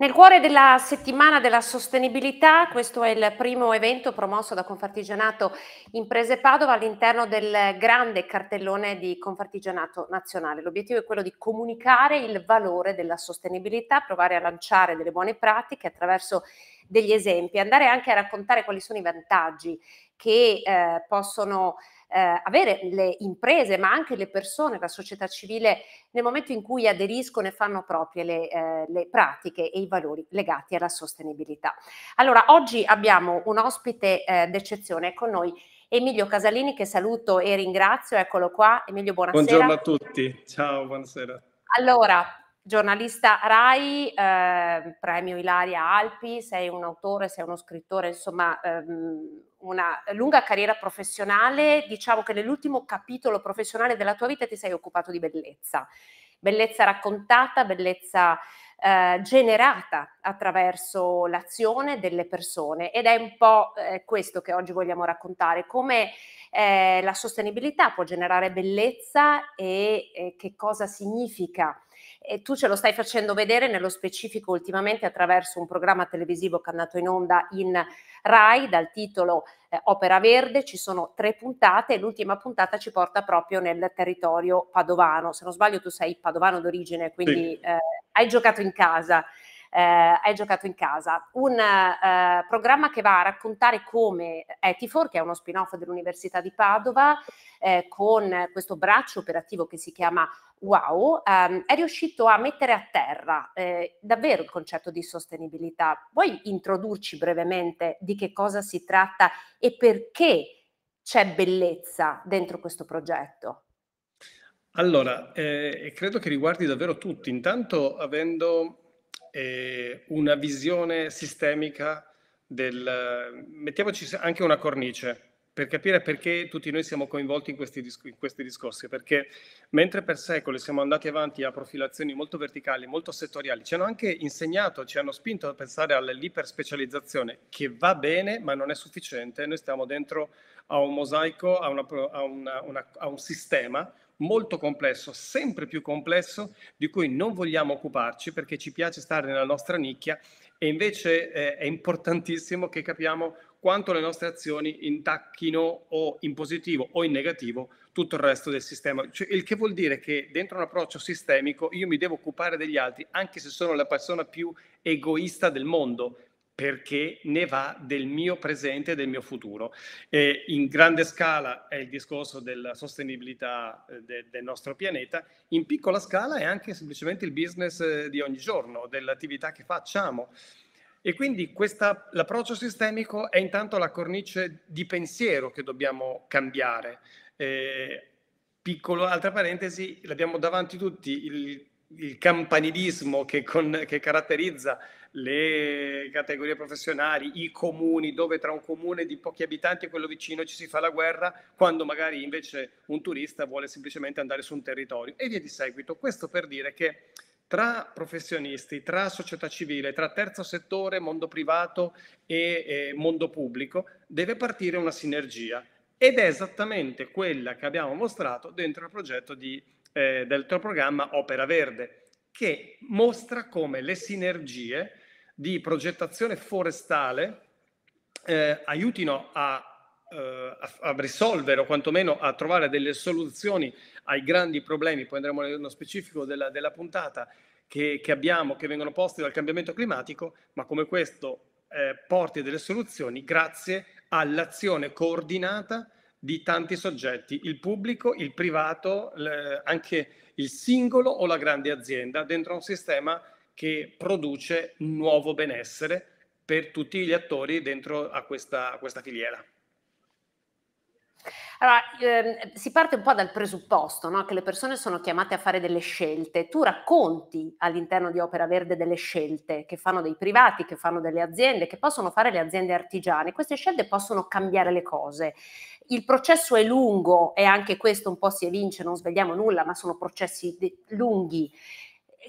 Nel cuore della settimana della sostenibilità, questo è il primo evento promosso da Confartigianato Imprese Padova all'interno del grande cartellone di Confartigianato Nazionale. L'obiettivo è quello di comunicare il valore della sostenibilità, provare a lanciare delle buone pratiche attraverso degli esempi, andare anche a raccontare quali sono i vantaggi che eh, possono eh, avere le imprese, ma anche le persone, la società civile, nel momento in cui aderiscono e fanno proprie le, eh, le, pratiche e i valori legati alla sostenibilità. Allora, oggi abbiamo un ospite eh, d'eccezione con noi. Emilio Casalini, che saluto e ringrazio, eccolo qua. Emilio, buonasera. Buongiorno a tutti, ciao, buonasera. Allora, giornalista RAI, eh, premio Ilaria Alpi, sei un autore, sei uno scrittore, insomma ehm, una lunga carriera professionale, diciamo che nell'ultimo capitolo professionale della tua vita ti sei occupato di bellezza, bellezza raccontata, bellezza eh, generata attraverso l'azione delle persone ed è un po' eh, questo che oggi vogliamo raccontare, come eh, la sostenibilità può generare bellezza e eh, che cosa significa e tu ce lo stai facendo vedere nello specifico ultimamente attraverso un programma televisivo che è andato in onda in RAI dal titolo eh, Opera Verde, ci sono tre puntate e l'ultima puntata ci porta proprio nel territorio padovano. Se non sbaglio tu sei padovano d'origine, quindi sì. eh, hai giocato in casa eh, hai giocato in casa, un eh, programma che va a raccontare come Etifor, che è uno spin-off dell'Università di Padova, eh, con questo braccio operativo che si chiama Wow, ehm, è riuscito a mettere a terra eh, davvero il concetto di sostenibilità. Vuoi introdurci brevemente di che cosa si tratta e perché c'è bellezza dentro questo progetto? Allora, eh, credo che riguardi davvero tutti. Intanto, avendo eh, una visione sistemica del... mettiamoci anche una cornice per capire perché tutti noi siamo coinvolti in questi, in questi, discorsi, perché mentre per secoli siamo andati avanti a profilazioni molto verticali, molto settoriali, ci hanno anche insegnato, ci hanno spinto a pensare all'iperspecializzazione, che va bene ma non è sufficiente, noi stiamo dentro a un mosaico, a, una, a, una, una, a un sistema, molto complesso, sempre più complesso, di cui non vogliamo occuparci perché ci piace stare nella nostra nicchia e invece eh, è importantissimo che capiamo quanto le nostre azioni intacchino o in positivo o in negativo tutto il resto del sistema. Cioè, il che vuol dire che dentro un approccio sistemico io mi devo occupare degli altri, anche se sono la persona più egoista del mondo, perché ne va del mio presente e del mio futuro. E in grande scala è il discorso della sostenibilità eh, de- del nostro pianeta, in piccola scala è anche semplicemente il business eh, di ogni giorno, dell'attività che facciamo. E quindi questa, l'approccio sistemico è intanto la cornice di pensiero che dobbiamo cambiare. Eh, piccolo, altra parentesi, l'abbiamo davanti tutti il il campanilismo che, con, che, caratterizza le categorie professionali, i comuni, dove tra un comune di pochi abitanti e quello vicino ci si fa la guerra, quando magari invece un turista vuole semplicemente andare su un territorio e via di seguito. Questo per dire che tra professionisti, tra società civile, tra terzo settore, mondo privato e eh, mondo pubblico, deve partire una sinergia ed è esattamente quella che abbiamo mostrato dentro il progetto di eh, del tuo programma Opera Verde, che mostra come le sinergie di progettazione forestale eh, aiutino a, eh, a, a, risolvere o quantomeno a trovare delle soluzioni ai grandi problemi, poi andremo nello specifico della, della puntata, che, che, abbiamo, che vengono posti dal cambiamento climatico, ma come questo eh, porti delle soluzioni grazie all'azione coordinata di tanti soggetti, il pubblico, il privato, anche il singolo o la grande azienda, dentro un sistema che produce nuovo benessere per tutti gli attori dentro a questa, a questa filiera. Allora, ehm, si parte un po' dal presupposto no? che le persone sono chiamate a fare delle scelte. Tu racconti all'interno di Opera Verde delle scelte che fanno dei privati, che fanno delle aziende, che possono fare le aziende artigiane. Queste scelte possono cambiare le cose il processo è lungo e anche questo un po' si evince, non svegliamo nulla, ma sono processi lunghi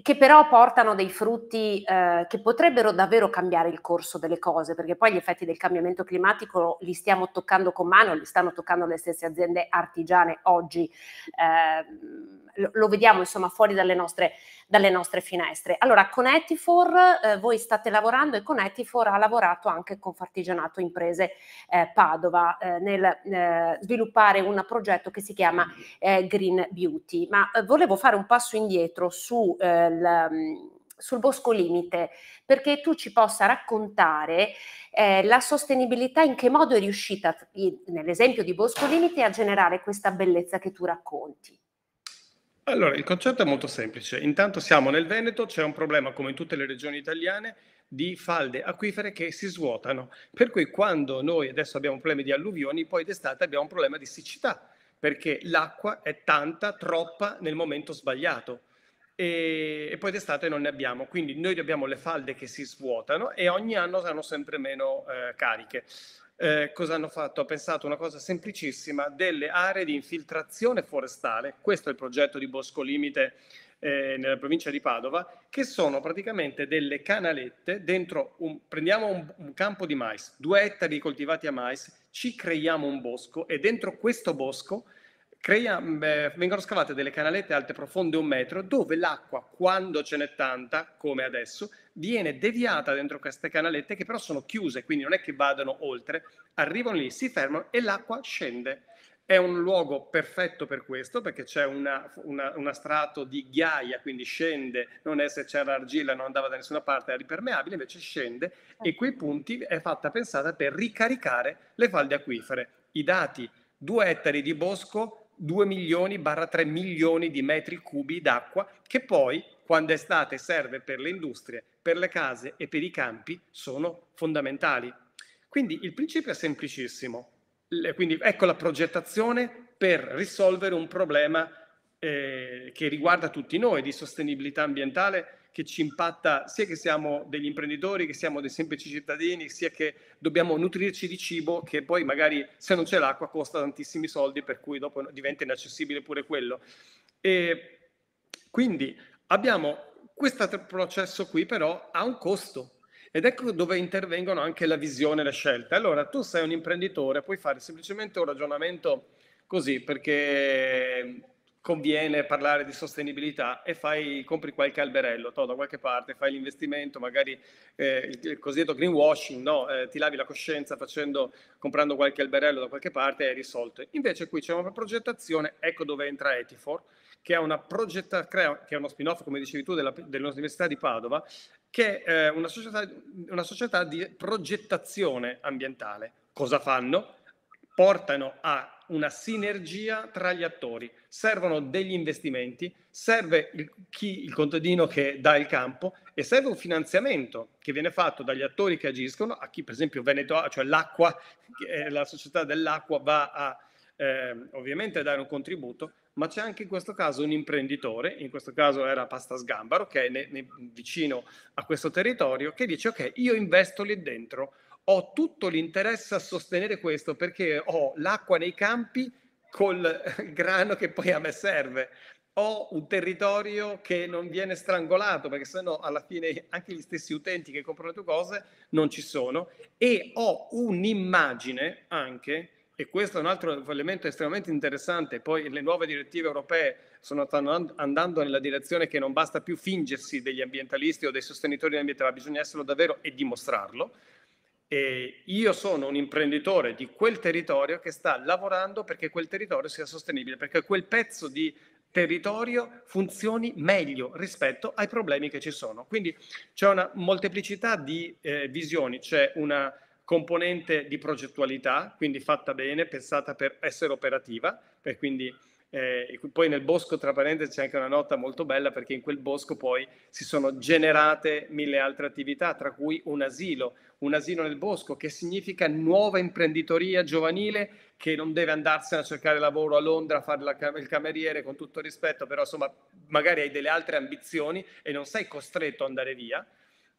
che però portano dei frutti eh, che potrebbero davvero cambiare il corso delle cose, perché poi gli effetti del cambiamento climatico li stiamo toccando con mano, li stanno toccando le stesse aziende artigiane oggi, eh, lo vediamo insomma fuori dalle nostre, dalle nostre finestre. Allora, con Etifor eh, voi state lavorando e con Etifor ha lavorato anche con Fartigianato Imprese eh, Padova eh, nel eh, sviluppare un progetto che si chiama Green Beauty, ma volevo fare un passo indietro su... Eh, la, mm, sul Bosco Limite, perché tu ci possa raccontare eh, la sostenibilità, in che modo è riuscita, nell'esempio di Bosco Limite, a generare questa bellezza che tu racconti. Allora, il concetto è molto semplice. Intanto siamo nel Veneto, c'è un problema, come in tutte le regioni italiane, di falde acquifere che si svuotano. Per cui quando noi adesso abbiamo problemi di alluvioni, poi d'estate abbiamo un problema di siccità, perché l'acqua è tanta, troppa nel momento sbagliato e, e, poi d'estate non ne abbiamo. Quindi noi abbiamo le falde che si svuotano e ogni anno saranno sempre meno eh, cariche. Eh, cosa hanno fatto? Ho pensato una cosa semplicissima, delle aree di infiltrazione forestale, questo è il progetto di Bosco Limite eh, nella provincia di Padova, che sono praticamente delle canalette dentro, un, prendiamo un, un campo di mais, due ettari coltivati a mais, ci creiamo un bosco e dentro questo bosco crea, beh, vengono scavate delle canalette alte profonde un metro dove l'acqua, quando ce n'è tanta, come adesso, viene deviata dentro queste canalette che però sono chiuse, quindi non è che vadano oltre, arrivano lì, si fermano e l'acqua scende. È un luogo perfetto per questo perché c'è una, una, una strato di ghiaia, quindi scende, non è se c'era argilla, non andava da nessuna parte, era impermeabile, invece scende e ecco. quei punti è fatta pensata per ricaricare le falde acquifere. I dati due ettari di bosco 2 milioni barra 3 milioni di metri cubi d'acqua che poi quando è estate serve per le industrie, per le case e per i campi sono fondamentali. Quindi il principio è semplicissimo. Quindi ecco la progettazione per risolvere un problema eh, che riguarda tutti noi di sostenibilità ambientale che ci impatta sia che siamo degli imprenditori, che siamo dei semplici cittadini, sia che dobbiamo nutrirci di cibo che poi magari se non c'è l'acqua costa tantissimi soldi per cui dopo diventa inaccessibile pure quello. E quindi abbiamo questo processo qui però ha un costo ed ecco dove intervengono anche la visione e le scelte. Allora tu sei un imprenditore, puoi fare semplicemente un ragionamento così perché conviene parlare di sostenibilità e fai, compri qualche alberello, to, da qualche parte, fai l'investimento, magari eh, il cosiddetto greenwashing, no? eh, ti lavi la coscienza facendo, comprando qualche alberello da qualche parte e è risolto. Invece qui c'è una progettazione, ecco dove entra Etifor, che è, una progetta, crea, che è uno spin-off, come dicevi tu, della, dell'Università di Padova, che è eh, una società, una società di progettazione ambientale. Cosa fanno? Portano a una sinergia tra gli attori, servono degli investimenti, serve il, chi, il contadino che dà il campo e serve un finanziamento che viene fatto dagli attori che agiscono, a chi per esempio Veneto, cioè l'acqua, la società dell'acqua va a eh, ovviamente dare un contributo, ma c'è anche in questo caso un imprenditore, in questo caso era Pasta Sgambaro, che è ne, ne, vicino a questo territorio, che dice ok, io investo lì dentro ho tutto l'interesse a sostenere questo perché ho l'acqua nei campi col grano che poi a me serve. Ho un territorio che non viene strangolato perché sennò alla fine anche gli stessi utenti che comprano le tue cose non ci sono e ho un'immagine anche e questo è un altro elemento estremamente interessante, poi le nuove direttive europee sono, stanno andando nella direzione che non basta più fingersi degli ambientalisti o dei sostenitori dell'ambiente, ma bisogna esserlo davvero e dimostrarlo e io sono un imprenditore di quel territorio che sta lavorando perché quel territorio sia sostenibile, perché quel pezzo di territorio funzioni meglio rispetto ai problemi che ci sono. Quindi c'è una molteplicità di eh, visioni, c'è una componente di progettualità, quindi fatta bene, pensata per essere operativa, per quindi eh, poi nel bosco, tra parentesi, c'è anche una nota molto bella perché in quel bosco poi si sono generate mille altre attività, tra cui un asilo, un asilo nel bosco che significa nuova imprenditoria giovanile che non deve andarsene a cercare lavoro a Londra, a fare la, il cameriere con tutto rispetto, però insomma magari hai delle altre ambizioni e non sei costretto ad andare via.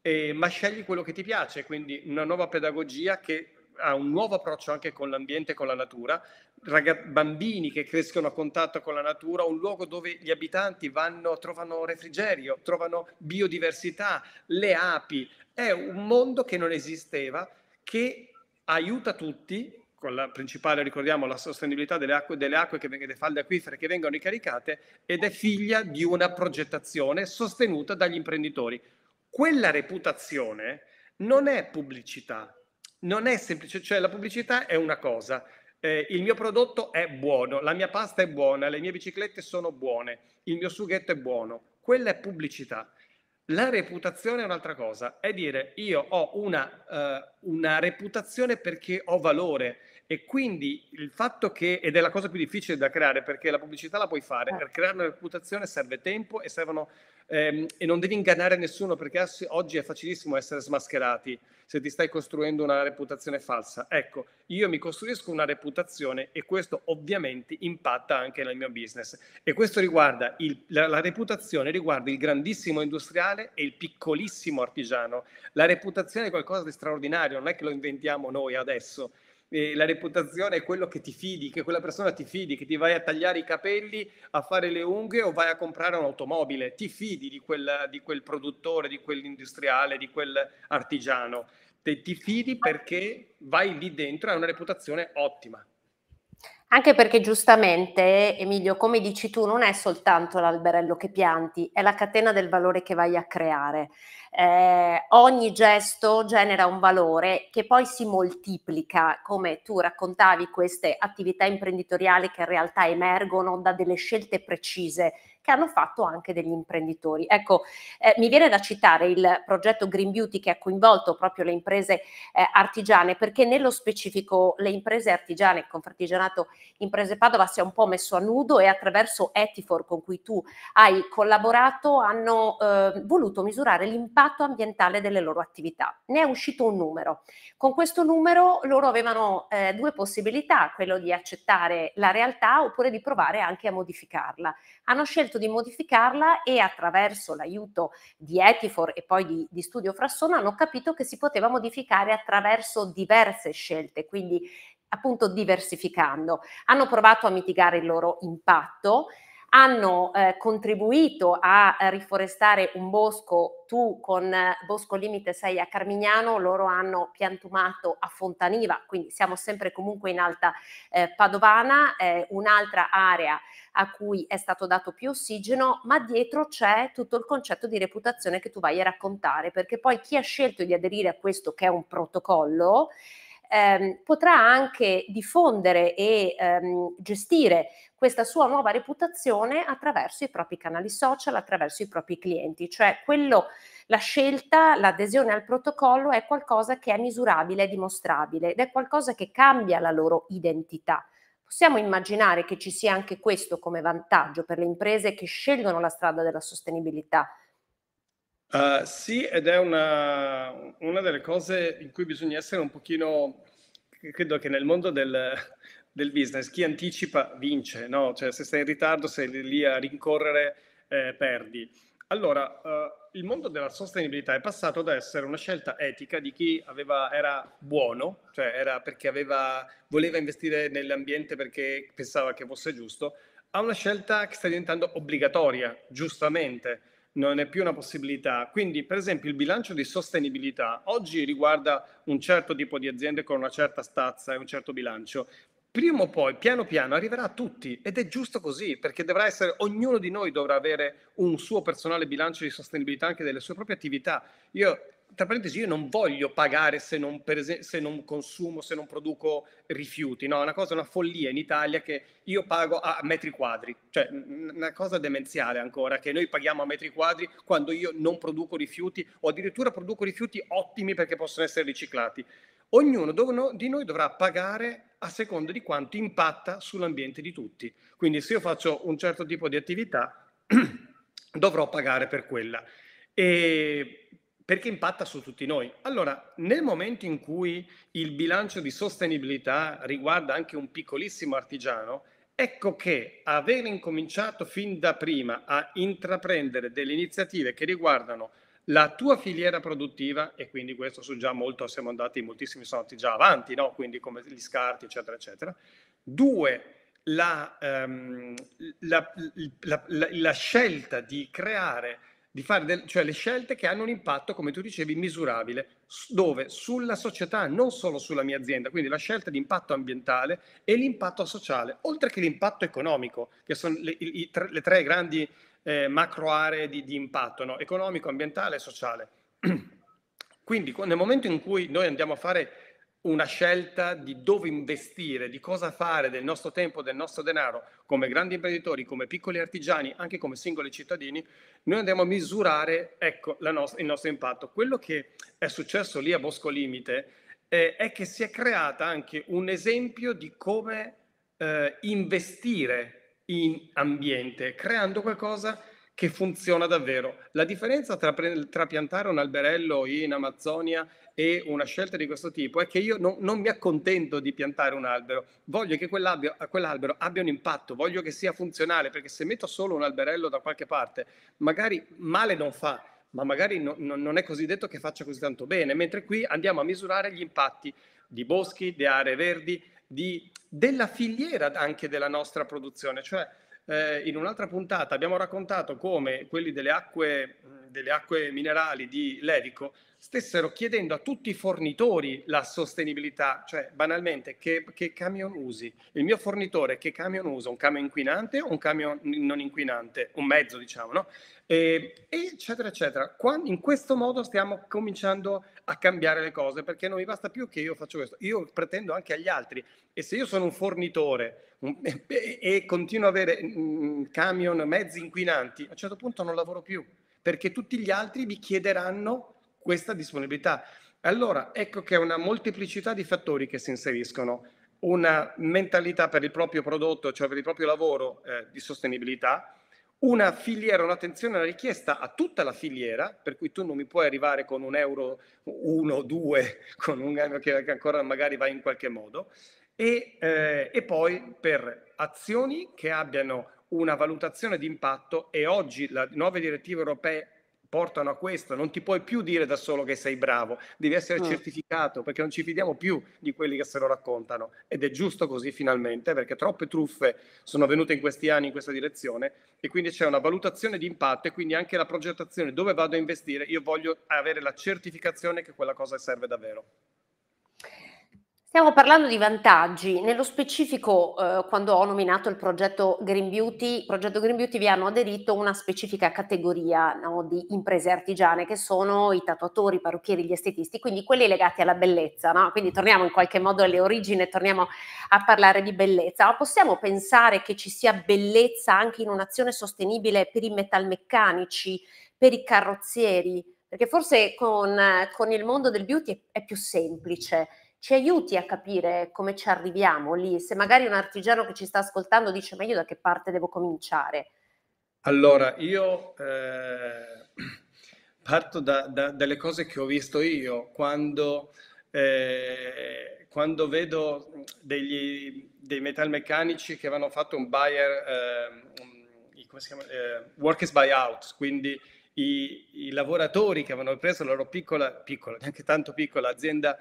Eh, ma scegli quello che ti piace, quindi una nuova pedagogia che ha un nuovo approccio anche con l'ambiente e con la natura, ragaz- bambini che crescono a contatto con la natura, un luogo dove gli abitanti vanno, trovano refrigerio, trovano biodiversità, le api. È un mondo che non esisteva, che aiuta tutti, con la principale, ricordiamo, la sostenibilità delle acque, delle acque che vengono, falde acquifere che vengono ricaricate, ed è figlia di una progettazione sostenuta dagli imprenditori. Quella reputazione non è pubblicità, non è semplice, cioè la pubblicità è una cosa, eh, il mio prodotto è buono, la mia pasta è buona, le mie biciclette sono buone, il mio sughetto è buono, quella è pubblicità. La reputazione è un'altra cosa, è dire io ho una, eh, una reputazione perché ho valore, e quindi il fatto che, ed è la cosa più difficile da creare perché la pubblicità la puoi fare, per eh. creare una reputazione serve tempo e servono ehm, e non devi ingannare nessuno perché oggi è facilissimo essere smascherati se ti stai costruendo una reputazione falsa. Ecco, io mi costruisco una reputazione e questo ovviamente impatta anche nel mio business. E questo riguarda il, la, la reputazione, riguarda il grandissimo industriale e il piccolissimo artigiano. La reputazione è qualcosa di straordinario, non è che lo inventiamo noi adesso eh, la reputazione è quello che ti fidi, che quella persona ti fidi, che ti vai a tagliare i capelli, a fare le unghie o vai a comprare un'automobile, ti fidi di quel, di quel produttore, di quell'industriale, di quell'artigiano, Te, ti fidi perché vai lì dentro e hai una reputazione ottima. Anche perché giustamente, Emilio, come dici tu, non è soltanto l'alberello che pianti, è la catena del valore che vai a creare eh, ogni gesto genera un valore che poi si moltiplica, come tu raccontavi queste attività imprenditoriali che in realtà emergono da delle scelte precise che hanno fatto anche degli imprenditori. Ecco, eh, mi viene da citare il progetto Green Beauty che ha coinvolto proprio le imprese eh, artigiane, perché nello specifico le imprese artigiane, Confartigianato Imprese Padova si è un po' messo a nudo e attraverso Etifor con cui tu hai collaborato hanno eh, voluto misurare l'impatto ambientale delle loro attività. Ne è uscito un numero. Con questo numero loro avevano eh, due possibilità, quello di accettare la realtà oppure di provare anche a modificarla. Hanno scelto di modificarla e attraverso l'aiuto di Etifor e poi di, di Studio Frassona hanno capito che si poteva modificare attraverso diverse scelte, quindi appunto diversificando. Hanno provato a mitigare il loro impatto, hanno eh, contribuito a riforestare un bosco, tu con eh, Bosco Limite 6 a Carmignano, loro hanno piantumato a Fontaniva, quindi siamo sempre comunque in alta eh, padovana, un'altra area a cui è stato dato più ossigeno, ma dietro c'è tutto il concetto di reputazione che tu vai a raccontare, perché poi chi ha scelto di aderire a questo che è un protocollo, ehm, potrà anche diffondere e ehm, gestire questa sua nuova reputazione attraverso i propri canali social, attraverso i propri clienti, cioè quello, la scelta, l'adesione al protocollo è qualcosa che è misurabile, è dimostrabile ed è qualcosa che cambia la loro identità. Possiamo immaginare che ci sia anche questo come vantaggio per le imprese che scelgono la strada della sostenibilità, Uh, sì, ed è una, una, delle cose in cui bisogna essere un pochino, credo che nel mondo del, del business chi anticipa vince, no? Cioè se stai in ritardo, sei lì a rincorrere, eh, perdi. Allora, uh, il mondo della sostenibilità è passato da essere una scelta etica di chi aveva, era buono, cioè era perché aveva, voleva investire nell'ambiente perché pensava che fosse giusto, a una scelta che sta diventando obbligatoria, giustamente non è più una possibilità. Quindi, per esempio, il bilancio di sostenibilità oggi riguarda un certo tipo di aziende con una certa stazza e un certo bilancio. Prima o poi, piano piano, arriverà a tutti ed è giusto così, perché dovrà essere, ognuno di noi dovrà avere un suo personale bilancio di sostenibilità anche delle sue proprie attività. Io tra parentesi, io non voglio pagare se non, esempio, se non consumo, se non produco rifiuti, no? È una cosa, una follia in Italia che io pago a metri quadri, cioè una cosa demenziale ancora, che noi paghiamo a metri quadri quando io non produco rifiuti o addirittura produco rifiuti ottimi perché possono essere riciclati. Ognuno di noi dovrà pagare a seconda di quanto impatta sull'ambiente di tutti. Quindi se io faccio un certo tipo di attività, dovrò pagare per quella. E perché impatta su tutti noi. Allora, nel momento in cui il bilancio di sostenibilità riguarda anche un piccolissimo artigiano, ecco che aver incominciato fin da prima a intraprendere delle iniziative che riguardano la tua filiera produttiva, e quindi questo su già molto siamo andati, moltissimi sono andati già avanti, no? quindi come gli scarti, eccetera, eccetera. Due, la, um, la, la, la scelta di creare di fare del, cioè le scelte che hanno un impatto, come tu dicevi, misurabile, dove? Sulla società, non solo sulla mia azienda, quindi la scelta di impatto ambientale e l'impatto sociale, oltre che l'impatto economico, che sono le, i, tre, le tre grandi eh, macro aree di, di impatto, no? economico, ambientale e sociale. Quindi nel momento in cui noi andiamo a fare una scelta di dove investire, di cosa fare del nostro tempo, del nostro denaro, come grandi imprenditori, come piccoli artigiani, anche come singoli cittadini, noi andiamo a misurare ecco, nostra, il nostro impatto. Quello che è successo lì a Bosco Limite eh, è che si è creata anche un esempio di come eh, investire in ambiente, creando qualcosa che funziona davvero. La differenza tra, tra piantare un alberello in Amazzonia e una scelta di questo tipo è che io non, non mi accontento di piantare un albero, voglio che quell'albero, quell'albero, abbia un impatto, voglio che sia funzionale, perché se metto solo un alberello da qualche parte, magari male non fa, ma magari no, no, non è così detto che faccia così tanto bene, mentre qui andiamo a misurare gli impatti di boschi, di aree verdi, di, della filiera anche della nostra produzione, cioè eh, in un'altra puntata abbiamo raccontato come quelli delle acque, delle acque minerali di Levico stessero chiedendo a tutti i fornitori la sostenibilità, cioè banalmente che, che, camion usi? Il mio fornitore che camion usa? Un camion inquinante o un camion non inquinante? Un mezzo diciamo, no? E, eccetera, eccetera. Qua, in questo modo stiamo cominciando a cambiare le cose perché non mi basta più che io faccio questo, io pretendo anche agli altri e se io sono un fornitore un, e, e, continuo ad avere mh, mm, mm, camion, mezzi inquinanti, a un certo punto non lavoro più perché tutti gli altri mi chiederanno questa disponibilità. Allora, ecco che è una molteplicità di fattori che si inseriscono. Una mentalità per il proprio prodotto, cioè per il proprio lavoro eh, di sostenibilità, una filiera, un'attenzione alla richiesta a tutta la filiera, per cui tu non mi puoi arrivare con un euro, uno, due, con un euro che ancora magari va in qualche modo, e, eh, e poi per azioni che abbiano una valutazione di impatto e oggi le nuove direttive europee portano a questo, non ti puoi più dire da solo che sei bravo, devi essere mm. certificato perché non ci fidiamo più di quelli che se lo raccontano ed è giusto così finalmente perché troppe truffe sono venute in questi anni in questa direzione e quindi c'è una valutazione di impatto e quindi anche la progettazione dove vado a investire, io voglio avere la certificazione che quella cosa serve davvero. Stiamo parlando di vantaggi, nello specifico eh, quando ho nominato il progetto Green Beauty, progetto Green Beauty vi hanno aderito una specifica categoria no, di imprese artigiane che sono i tatuatori, i parrucchieri, gli estetisti, quindi quelli legati alla bellezza, no? quindi torniamo in qualche modo alle origini, torniamo a parlare di bellezza, ma possiamo pensare che ci sia bellezza anche in un'azione sostenibile per i metalmeccanici, per i carrozzieri, perché forse con, con il mondo del beauty è, è più semplice ci aiuti a capire come ci arriviamo lì, se magari un artigiano che ci sta ascoltando dice ma io da che parte devo cominciare? Allora, io eh, parto da, da, dalle cose che ho visto io quando, eh, quando vedo degli, dei metalmeccanici che avevano fatto un buyer, eh, come si chiama? Eh, workers buyout, quindi i, i, lavoratori che avevano preso la loro piccola, piccola, neanche tanto piccola azienda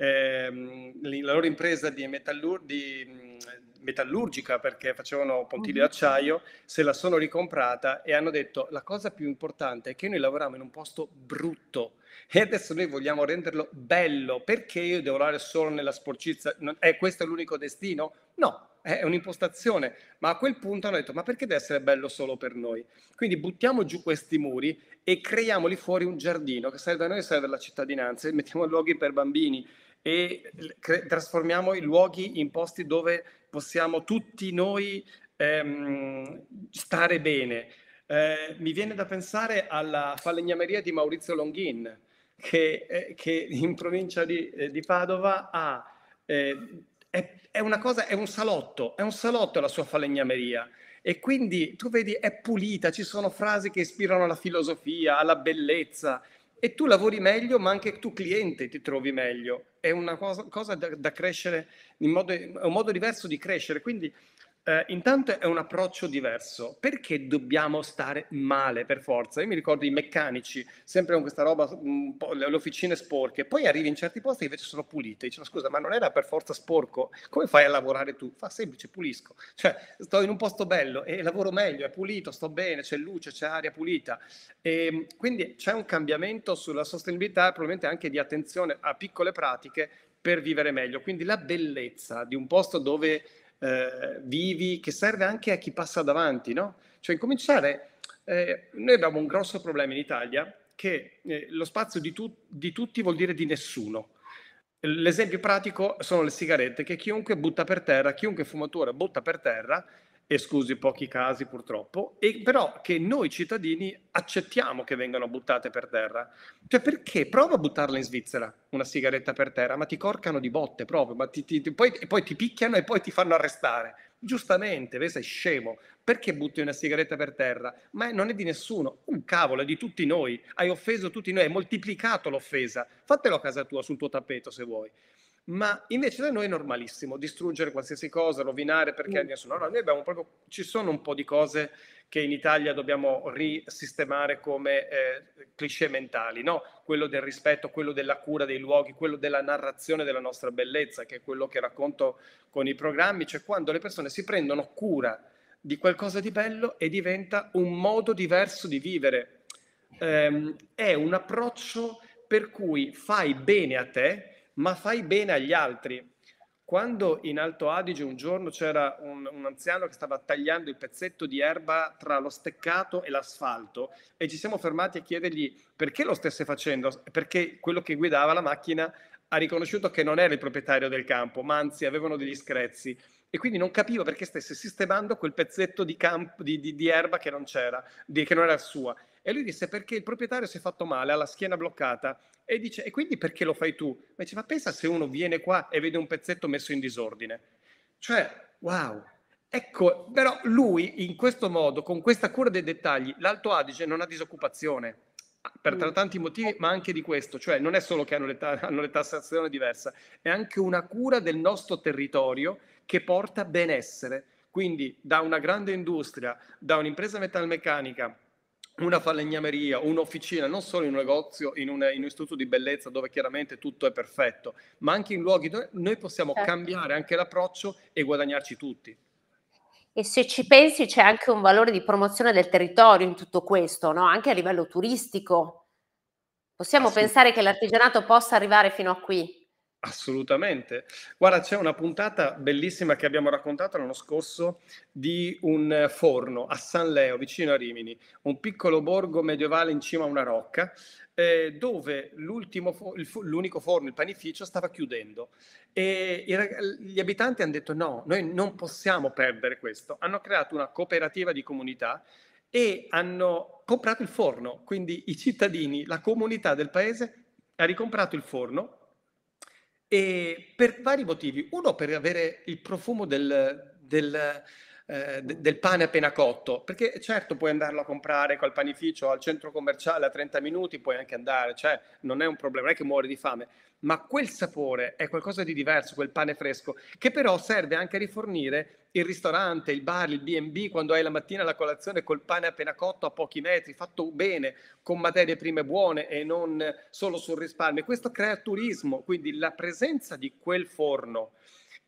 ehm, la loro impresa di, metallur- di, mm, metallurgica perché facevano pontili mm-hmm. d'acciaio, se la sono ricomprata e hanno detto la cosa più importante è che noi lavoriamo in un posto brutto e adesso noi vogliamo renderlo bello perché io devo lavorare solo nella sporcizia, non, eh, questo l'unico destino? No, è un'impostazione, ma a quel punto hanno detto ma perché deve essere bello solo per noi? Quindi buttiamo giù questi muri e creiamo lì fuori un giardino che serve a noi e serve alla cittadinanza e mettiamo luoghi per bambini e cre- trasformiamo i luoghi in posti dove possiamo tutti noi ehm, stare bene. Eh, mi viene da pensare alla falegnameria di Maurizio Longhin, che, eh, che in provincia di, eh, di Padova ha, eh, è, è, una cosa, è un salotto, è un salotto la sua falegnameria. E quindi tu vedi, è pulita, ci sono frasi che ispirano alla filosofia, alla bellezza e tu lavori meglio, ma anche tu cliente ti trovi meglio. È una cosa, cosa da, da, crescere, in modo, è un modo diverso di crescere. Quindi eh, intanto è un approccio diverso. Perché dobbiamo stare male per forza? Io mi ricordo i meccanici, sempre con questa roba, mm, le officine sporche, poi arrivi in certi posti che invece sono pulite. Dicono, scusa, ma non era per forza sporco? Come fai a lavorare tu? Fa semplice, pulisco. Cioè, sto in un posto bello e lavoro meglio, è pulito, sto bene, c'è luce, c'è aria pulita. E, ehm, quindi c'è un cambiamento sulla sostenibilità e probabilmente anche di attenzione a piccole pratiche per vivere meglio. Quindi la bellezza di un posto dove eh, vivi, che serve anche a chi passa davanti, no? Cioè, incominciare. eh, noi abbiamo un grosso problema in Italia che eh, lo spazio di, tu- di tutti vuol dire di nessuno. L'esempio pratico sono le sigarette che chiunque butta per terra, chiunque fumatore butta per terra esclusi pochi casi purtroppo, e però che noi cittadini accettiamo che vengano buttate per terra. Cioè perché? Prova a buttarla in Svizzera, una sigaretta per terra, ma ti corcano di botte proprio, ma ti, ti, ti, poi, poi, ti picchiano e poi ti fanno arrestare. Giustamente, vedi, sei scemo. Perché butti una sigaretta per terra? Ma non è di nessuno, un cavolo, è di tutti noi. Hai offeso tutti noi, hai moltiplicato l'offesa. Fatelo a casa tua, sul tuo tappeto se vuoi ma invece da noi è normalissimo distruggere qualsiasi cosa, rovinare perché mm. nessuno. No, no, noi abbiamo proprio, ci sono un po' di cose che in Italia dobbiamo risistemare come eh, cliché mentali, no? quello del rispetto, quello della cura dei luoghi, quello della narrazione della nostra bellezza, che è quello che racconto con i programmi, cioè quando le persone si prendono cura di qualcosa di bello e diventa un modo diverso di vivere. Eh, è un approccio per cui fai bene a te, ma fai bene agli altri. Quando in Alto Adige un giorno c'era un, un, anziano che stava tagliando il pezzetto di erba tra lo steccato e l'asfalto e ci siamo fermati a chiedergli perché lo stesse facendo, perché quello che guidava la macchina ha riconosciuto che non era il proprietario del campo, ma anzi avevano degli screzzi e quindi non capiva perché stesse sistemando quel pezzetto di, campo, di, di, di erba che non c'era, che non era sua. E lui disse perché il proprietario si è fatto male, ha la schiena bloccata e dice, e quindi perché lo fai tu? Ma dice, ma pensa se uno viene qua e vede un pezzetto messo in disordine. Cioè, wow. Ecco, però lui in questo modo, con questa cura dei dettagli, l'Alto Adige non ha disoccupazione, per mm. tra tanti motivi, ma anche di questo. Cioè, non è solo che hanno le, ta- hanno le tassazioni diverse, è anche una cura del nostro territorio che porta benessere. Quindi da una grande industria, da un'impresa metalmeccanica, una falegnameria, un'officina, non solo in un negozio, in un, in un, istituto di bellezza dove chiaramente tutto è perfetto, ma anche in luoghi dove noi possiamo certo. cambiare anche l'approccio e guadagnarci tutti. E se ci pensi c'è anche un valore di promozione del territorio in tutto questo, no? anche a livello turistico. Possiamo pensare che l'artigianato possa arrivare fino a qui? Assolutamente. Guarda, c'è una puntata bellissima che abbiamo raccontato l'anno scorso di un forno a San Leo, vicino a Rimini, un piccolo borgo medievale in cima a una rocca, eh, dove fo- l'unico forno, il panificio, stava chiudendo. E rag- gli abitanti hanno detto no, noi non possiamo perdere questo. Hanno creato una cooperativa di comunità e hanno comprato il forno, quindi i cittadini, la comunità del paese ha ricomprato il forno e per vari motivi. Uno, per avere il profumo del, del, eh, del, pane appena cotto, perché certo puoi andarlo a comprare col panificio al centro commerciale a 30 minuti, puoi anche andare, cioè non è un problema, non è che muori di fame, ma quel sapore è qualcosa di diverso, quel pane fresco, che però serve anche a rifornire il ristorante, il bar, il B&B, quando hai la mattina la colazione col pane appena cotto a pochi metri, fatto bene, con materie prime buone e non solo sul risparmio. Questo crea turismo, quindi la presenza di quel forno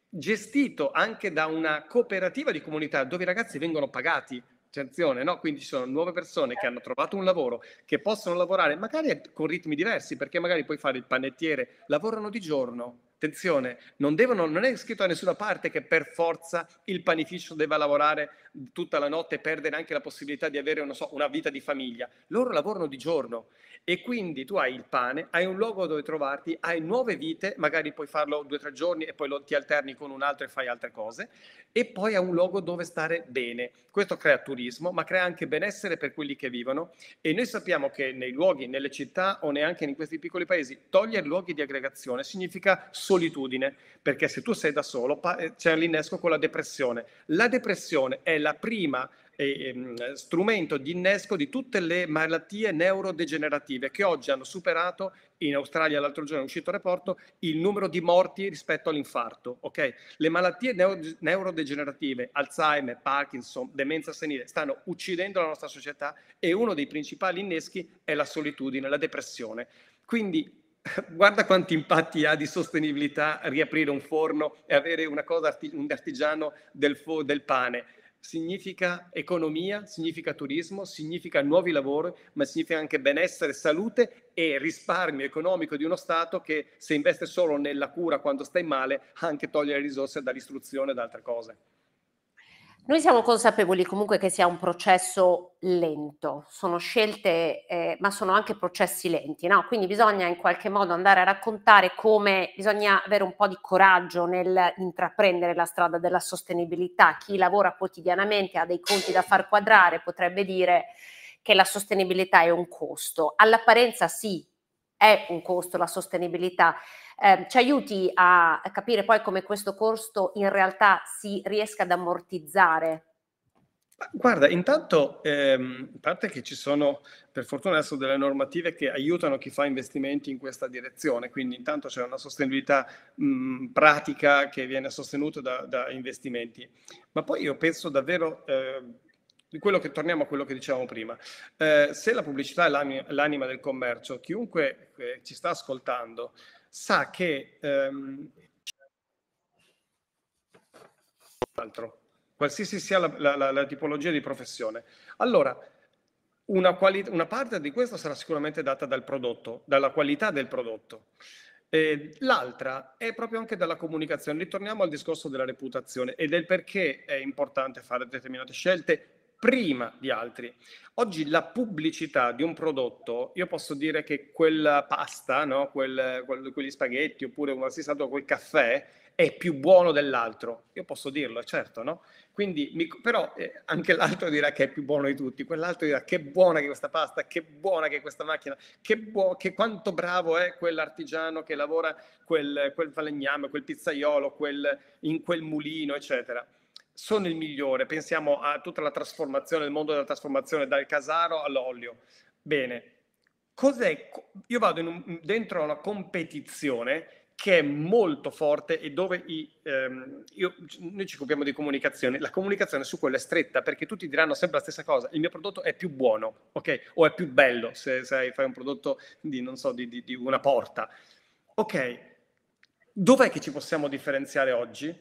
gestito anche da una cooperativa di comunità dove i ragazzi vengono pagati attenzione, no? Quindi ci sono nuove persone che certo. hanno trovato un lavoro, che possono lavorare magari con ritmi diversi, perché magari puoi fare il panettiere, lavorano di giorno. Attenzione, non, devono, non è scritto da nessuna parte che per forza il panificio debba lavorare tutta la notte e perdere anche la possibilità di avere so, una vita di famiglia. Loro lavorano di giorno e quindi tu hai il pane, hai un luogo dove trovarti, hai nuove vite, magari puoi farlo due o tre giorni e poi lo, ti alterni con un altro e fai altre cose, e poi hai un luogo dove stare bene. Questo crea turismo, ma crea anche benessere per quelli che vivono. E noi sappiamo che nei luoghi, nelle città o neanche in questi piccoli paesi, togliere luoghi di aggregazione significa solitudine, perché se tu sei da solo eh, c'è l'innesco con la depressione. La depressione è la prima Ehm, strumento di innesco di tutte le malattie neurodegenerative che oggi hanno superato in Australia l'altro giorno è uscito il reporto il numero di morti rispetto all'infarto. Okay? Le malattie neurodegenerative, Alzheimer, Parkinson, demenza senile, stanno uccidendo la nostra società e uno dei principali inneschi è la solitudine, la depressione. Quindi guarda quanti impatti ha di sostenibilità riaprire un forno e avere una cosa, un artigiano del, fo- del pane significa economia, significa turismo, significa nuovi lavori, ma significa anche benessere, salute e risparmio economico di uno Stato che se investe solo nella cura quando stai male, ha anche togliere risorse dall'istruzione e da altre cose. Noi siamo consapevoli comunque che sia un processo lento, sono scelte, eh, ma sono anche processi lenti, no? Quindi bisogna in qualche modo andare a raccontare come bisogna avere un po' di coraggio nel intraprendere la strada della sostenibilità. Chi lavora quotidianamente ha dei conti da far quadrare, potrebbe dire che la sostenibilità è un costo. All'apparenza sì, è un costo la sostenibilità. Eh, ci aiuti a capire poi come questo costo in realtà si riesca ad ammortizzare? Guarda, intanto ehm, a parte che ci sono per fortuna adesso delle normative che aiutano chi fa investimenti in questa direzione, quindi intanto c'è una sostenibilità mh, mhmm, pratica che viene sostenuta da, da, investimenti, ma poi io penso davvero... Eh, quello che, torniamo a quello che dicevamo prima. Eh, se la pubblicità è l'anima, l'anima del commercio, chiunque eh, ci sta ascoltando sa che ehm, altro, qualsiasi sia la, la, la, la, tipologia di professione. Allora, una, quali- una parte di questo sarà sicuramente data dal prodotto, dalla qualità del prodotto. Eh, l'altra è proprio anche dalla comunicazione. Ritorniamo al discorso della reputazione e del perché è importante fare determinate scelte prima di altri. Oggi la pubblicità di un prodotto, io posso dire che quella pasta, no? quel, quel, quegli spaghetti oppure qualsiasi altro, quel caffè, è più buono dell'altro. Io posso dirlo, certo, no? Quindi, mi, però eh, anche l'altro dirà che è più buono di tutti, quell'altro dirà che buona che è questa pasta, che buona che è questa macchina, che, buo, che quanto bravo è quell'artigiano che lavora quel, quel falegname, quel pizzaiolo, quel, in quel mulino, eccetera sono il migliore. Pensiamo a tutta la trasformazione, il mondo della trasformazione dal casaro all'olio. Bene, cos'è? Io vado un, dentro una competizione che è molto forte e dove i, ehm, io, noi ci occupiamo di comunicazione, la comunicazione su quello è stretta perché tutti diranno sempre la stessa cosa, il mio prodotto è più buono, ok? O è più bello se, se fai un prodotto di, non so, di, di, di una porta. Ok, dov'è che ci possiamo differenziare oggi?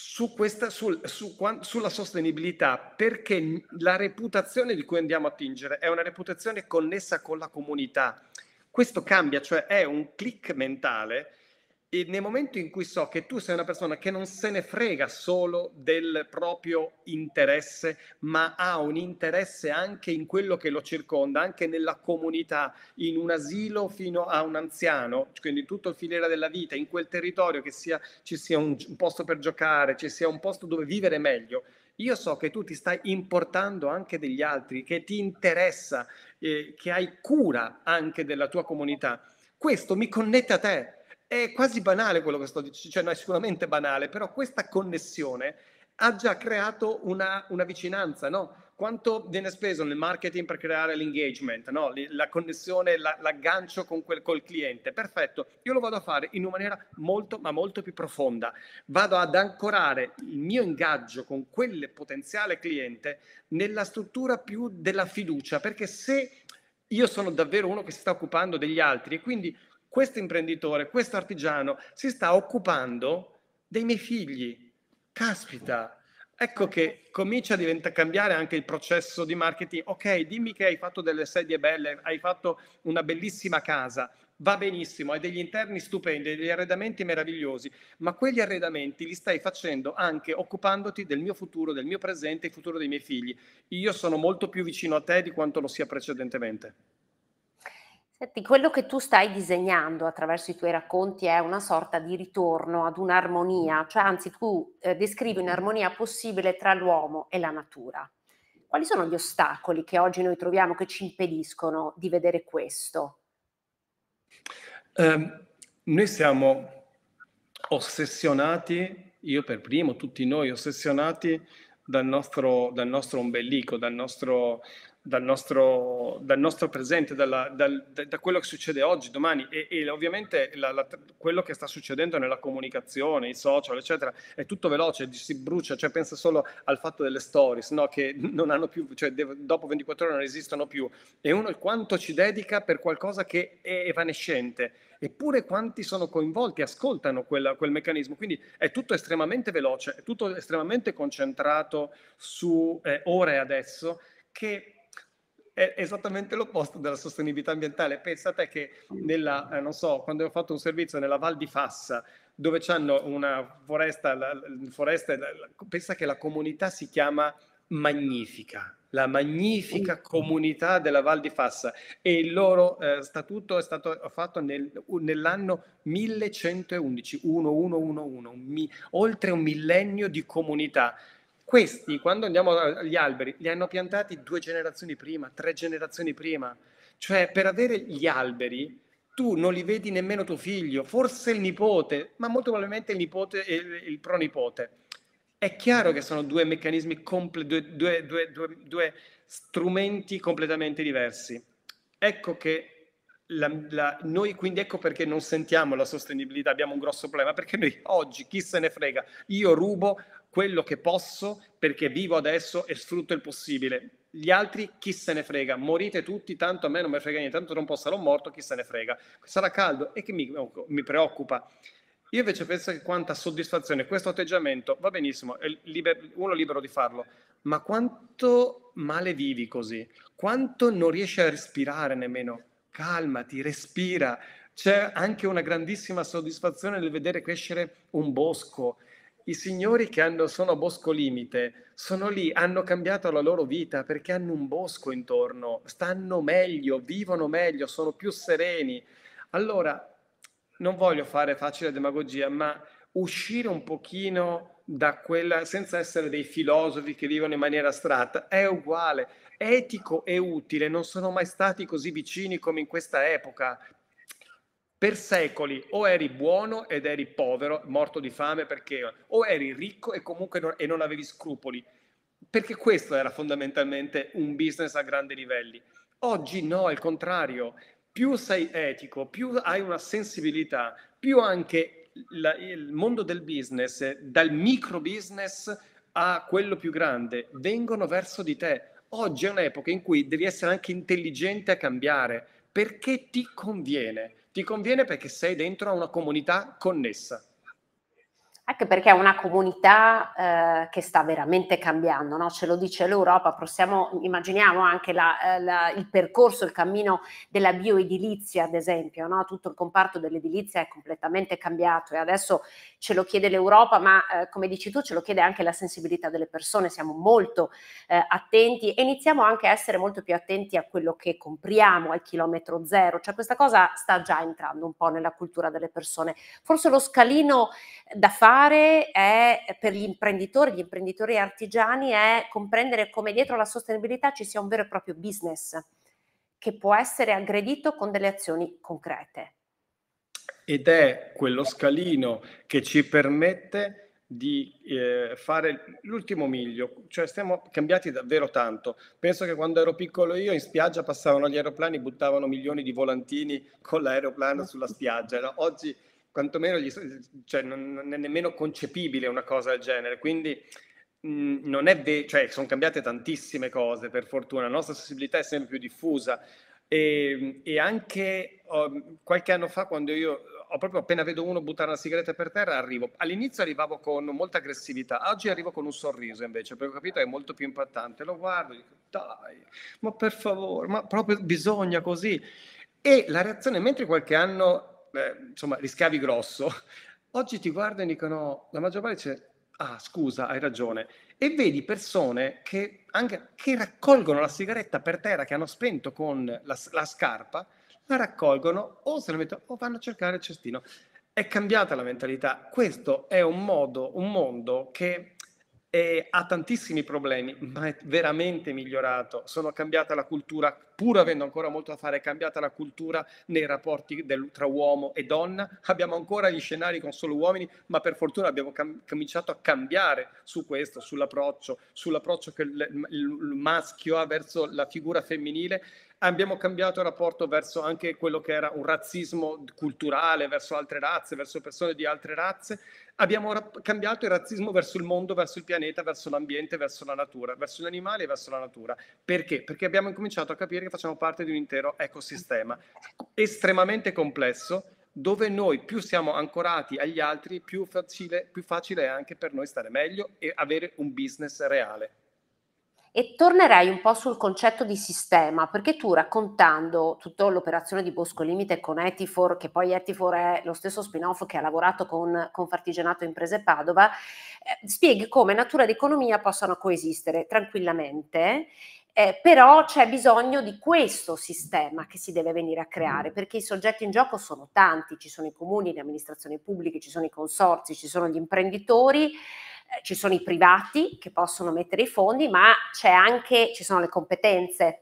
su questa, sul, su, sulla sostenibilità, perché la reputazione di cui andiamo a tingere è una reputazione connessa con la comunità. Questo cambia, cioè è un click mentale e nel momento in cui so che tu sei una persona che non se ne frega solo del proprio interesse, ma ha un interesse anche in quello che lo circonda, anche nella comunità, in un asilo fino a un anziano, quindi tutto il filiera della vita, in quel territorio che sia, ci sia un, un posto per giocare, ci sia un posto dove vivere meglio, io so che tu ti stai importando anche degli altri, che ti interessa, eh, che hai cura anche della tua comunità. Questo mi connette a te, è quasi banale quello che sto dicendo, cioè no, è sicuramente banale, però questa connessione ha già creato una, una vicinanza, no? Quanto viene speso nel marketing per creare l'engagement, no? la connessione, la, l'aggancio con quel, col cliente? Perfetto, io lo vado a fare in una maniera molto, ma molto più profonda. Vado ad ancorare il mio ingaggio con quel potenziale cliente nella struttura più della fiducia, perché se io sono davvero uno che si sta occupando degli altri e quindi questo imprenditore, questo artigiano si sta occupando dei miei figli. Caspita, ecco che comincia a diventa, cambiare anche il processo di marketing. Ok, dimmi che hai fatto delle sedie belle, hai fatto una bellissima casa, va benissimo, hai degli interni stupendi, degli arredamenti meravigliosi, ma quegli arredamenti li stai facendo anche occupandoti del mio futuro, del mio presente e futuro dei miei figli. Io sono molto più vicino a te di quanto lo sia precedentemente. Senti, quello che tu stai disegnando attraverso i tuoi racconti è una sorta di ritorno ad un'armonia, mm. cioè anzi tu eh, descrivi un'armonia possibile tra l'uomo e la natura. Quali sono gli ostacoli che oggi noi troviamo che ci impediscono di vedere questo? Um, noi siamo ossessionati, io per primo, tutti noi ossessionati dal nostro, dal nostro ombelico, dal nostro, dal nostro, dal nostro presente, dalla, dal, da, quello che succede oggi, domani e, e ovviamente la, la, quello che sta succedendo nella comunicazione, i social, eccetera, è tutto veloce, si brucia, cioè pensa solo al fatto delle stories, no? che non hanno più, cioè devo, dopo 24 ore non esistono più e uno il quanto ci dedica per qualcosa che è evanescente. Eppure quanti sono coinvolti, ascoltano quella, quel meccanismo. Quindi è tutto estremamente veloce, è tutto estremamente concentrato su eh, ore adesso che è esattamente l'opposto della sostenibilità ambientale. Pensate che nella, eh, non so, quando ho fatto un servizio nella Val di Fassa, dove hanno una foresta, la, la, foresta la, pensa che la comunità si chiama Magnifica, la magnifica comunità della Val di Fassa e il loro eh, statuto è stato fatto nel, nell'anno 1111, 1111, mi, oltre un millennio di comunità. Questi, quando andiamo agli alberi, li hanno piantati due generazioni prima, tre generazioni prima. Cioè, per avere gli alberi, tu non li vedi nemmeno tuo figlio, forse il nipote, ma molto probabilmente il nipote e il, il pronipote. È chiaro che sono due meccanismi, comple- due, due, due, due, strumenti completamente diversi. Ecco che la, la, noi quindi ecco perché non sentiamo la sostenibilità, abbiamo un grosso problema, perché noi oggi chi se ne frega, io rubo quello che posso perché vivo adesso e sfrutto il possibile. Gli altri chi se ne frega, morite tutti, tanto a me non mi frega niente, tanto non posso, sarò morto, chi se ne frega. Sarà caldo e che mi, oh, mi preoccupa. Io invece penso che quanta soddisfazione, questo atteggiamento va benissimo, è liber, uno libero di farlo, ma quanto male vivi così? Quanto non riesci a respirare nemmeno? Calmati, respira. C'è anche una grandissima soddisfazione nel vedere crescere un bosco, i signori che hanno, sono a Bosco Limite sono lì, hanno cambiato la loro vita perché hanno un bosco intorno, stanno meglio, vivono meglio, sono più sereni. Allora, non voglio fare facile demagogia, ma uscire un pochino da quella, senza essere dei filosofi che vivono in maniera astratta, è uguale, etico e utile non sono mai stati così vicini come in questa epoca, per secoli o eri buono ed eri povero, morto di fame perché o eri ricco e comunque non, e non avevi scrupoli, perché questo era fondamentalmente un business a grandi livelli. Oggi no, è il contrario. Più sei etico, più hai una sensibilità, più anche la, il mondo del business, dal micro business a quello più grande, vengono verso di te. Oggi è un'epoca in cui devi essere anche intelligente a cambiare perché ti conviene ti conviene perché sei dentro a una comunità connessa. Anche perché è una comunità eh, che sta veramente cambiando, no? ce lo dice l'Europa, possiamo, immaginiamo anche la, eh, la, il percorso, il cammino della bioedilizia, ad esempio, no? tutto il comparto dell'edilizia è completamente cambiato e adesso ce lo chiede l'Europa, ma eh, come dici tu ce lo chiede anche la sensibilità delle persone, siamo molto eh, attenti e iniziamo anche a essere molto più attenti a quello che compriamo, al chilometro zero, cioè questa cosa sta già entrando un po' nella cultura delle persone. Forse lo scalino da fare particolare è eh, per gli imprenditori, gli imprenditori artigiani, è comprendere come dietro la sostenibilità ci sia un vero e proprio business che può essere aggredito con delle azioni concrete. Ed è quello scalino che ci permette di eh, fare l'ultimo miglio, cioè stiamo cambiati davvero tanto. Penso che quando ero piccolo io in spiaggia passavano gli aeroplani, buttavano milioni di volantini con l'aeroplano sulla spiaggia. No? Oggi quantomeno gli, cioè, non, non, è nemmeno concepibile una cosa del genere. Quindi mh, mhmm, non è vero, cioè sono cambiate tantissime cose per fortuna, la nostra sensibilità è sempre più diffusa e, ehm, e anche oh, qualche anno fa quando io ho proprio appena vedo uno buttare una sigaretta per terra arrivo, all'inizio arrivavo con molta aggressività, oggi arrivo con un sorriso invece perché ho capito che è molto più impattante, lo guardo e dico dai, ma per favore, ma proprio bisogna così e la reazione mentre qualche anno eh, insomma, riscavi grosso, oggi ti guardano e dicono, la maggior parte dice, ah scusa, hai ragione. E vedi persone che, anche, che raccolgono la sigaretta per terra che hanno spento con la, la scarpa, la raccolgono o se la mettono o vanno a cercare il cestino. È cambiata la mentalità. Questo è un modo, un mondo che e ha tantissimi problemi, ma è veramente migliorato. Sono cambiata la cultura, pur avendo ancora molto da fare, è cambiata la cultura nei rapporti del, tra uomo e donna. Abbiamo ancora gli scenari con solo uomini, ma per fortuna abbiamo cam- cominciato a cambiare su questo, sull'approccio, sull'approccio che il, il maschio ha verso la figura femminile abbiamo cambiato il rapporto verso anche quello che era un razzismo culturale, verso altre razze, verso persone di altre razze, abbiamo rap- cambiato il razzismo verso il mondo, verso il pianeta, verso l'ambiente, verso la natura, verso gli animali e verso la natura. Perché? Perché abbiamo incominciato a capire che facciamo parte di un intero ecosistema estremamente complesso dove noi più siamo ancorati agli altri, più facile, più facile è anche per noi stare meglio e avere un business reale e tornerei un po' sul concetto di sistema, perché tu raccontando tutta l'operazione di Bosco Limite con Etifor, che poi Etifor è lo stesso spin-off che ha lavorato con Confartigianato Imprese Padova, eh, spieghi come natura ed economia possano coesistere tranquillamente eh, però c'è bisogno di questo sistema che si deve venire a creare, perché i soggetti in gioco sono tanti, ci sono i comuni, le amministrazioni pubbliche, ci sono i consorzi, ci sono gli imprenditori eh, ci sono i privati che possono mettere i fondi, ma c'è anche, ci sono le competenze